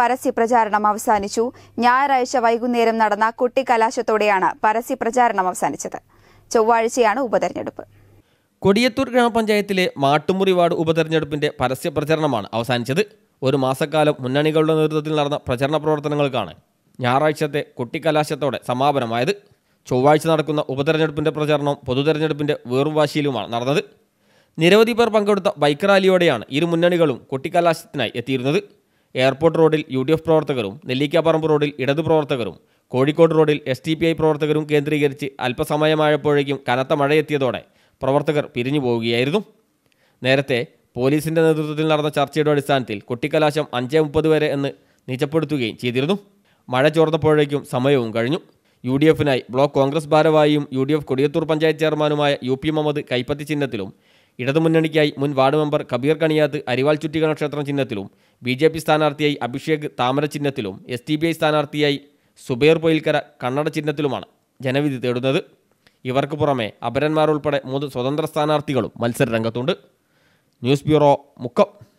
പരസ്യപ്രചാരണം അവസാനിച്ചു ഞായറാഴ്ച വൈകുന്നേരം നടന്ന കുട്ടിക്കലാശത്തോടെയാണ് പരസ്യപ്രചാരണം അവസാനിച്ചത് ചൊവ്വാഴ്ചയാണ് ഉപതെരഞ്ഞെടുപ്പ് കൊടിയത്തൂർ ഗ്രാമപഞ്ചായത്തിലെ മാട്ടുമുറി വാർഡ് ഉപതെരഞ്ഞെടുപ്പിന്റെ പരസ്യപ്രചരണമാണ് അവസാനിച്ചത് ഒരു മാസക്കാലം മുന്നണികളുടെ നേതൃത്വത്തിൽ നടന്ന പ്രചരണ പ്രവർത്തനങ്ങൾക്കാണ് ഞായറാഴ്ചത്തെ കുട്ടിക്കലാശത്തോടെ സമാപനമായത് ചൊവ്വാഴ്ച നടക്കുന്ന പ്രചരണം പൊതുതെരഞ്ഞെടുപ്പിന്റെ വേറും വേറുവാശിയിലുമാണ് നടന്നത് നിരവധി പേർ പങ്കെടുത്ത ബൈക്ക് റാലിയോടെയാണ് ഇരു മുന്നണികളും കുട്ടിക്കലാശത്തിനായി എത്തിയിരുന്നത് എയർപോർട്ട് റോഡിൽ യു ഡി എഫ് പ്രവർത്തകരും നെല്ലിക്കാപ്പറമ്പ് റോഡിൽ ഇടതു പ്രവർത്തകരും കോഴിക്കോട് റോഡിൽ എസ് ടി പി ഐ പ്രവർത്തകരും കേന്ദ്രീകരിച്ച് അല്പസമയമായപ്പോഴേക്കും കനത്ത മഴയെത്തിയതോടെ പ്രവർത്തകർ പിരിഞ്ഞു പോവുകയായിരുന്നു നേരത്തെ പോലീസിന്റെ നേതൃത്വത്തിൽ നടന്ന ചർച്ചയുടെ അടിസ്ഥാനത്തിൽ കൊട്ടിക്കലാശം അഞ്ചേ മുപ്പത് വരെ എന്ന് നിജപ്പെടുത്തുകയും ചെയ്തിരുന്നു മഴ ചോർന്നപ്പോഴേക്കും സമയവും കഴിഞ്ഞു യു ഡി എഫിനായി ബ്ലോക്ക് കോൺഗ്രസ് ഭാരവാഹിയും U D F Kodiyathur panchayat ചെയർമാനുമായ യു പി മുഹമ്മദ് കൈപ്പത്തി ചിഹ്നത്തിലും ഇടതുമുന്നണിക്കായി മുൻ വാർഡ് മെമ്പർ കബീർ കണിയാത്ത് അരിവാൾ ചുറ്റികണക്ഷേത്രം ചിഹ്നത്തിലും ബി ജെ പി സ്ഥാനാർത്ഥിയായി അഭിഷേക് താമരചിഹ്നത്തിലും എസ് ടി ബി ഐ സ്ഥാനാർത്ഥിയായി സുബേർ പൊയിൽക്കര കണ്ണട ചിഹ്നത്തിലുമാണ് ജനവിധി തേടുന്നത് ഇവർക്ക് പുറമെ അപരന്മാർ ഉൾപ്പെടെ മൂന്ന് സ്വതന്ത്ര സ്ഥാനാർത്ഥികളും മത്സര രംഗത്തുണ്ട് ന്യൂസ് ബ്യൂറോ മുക്കം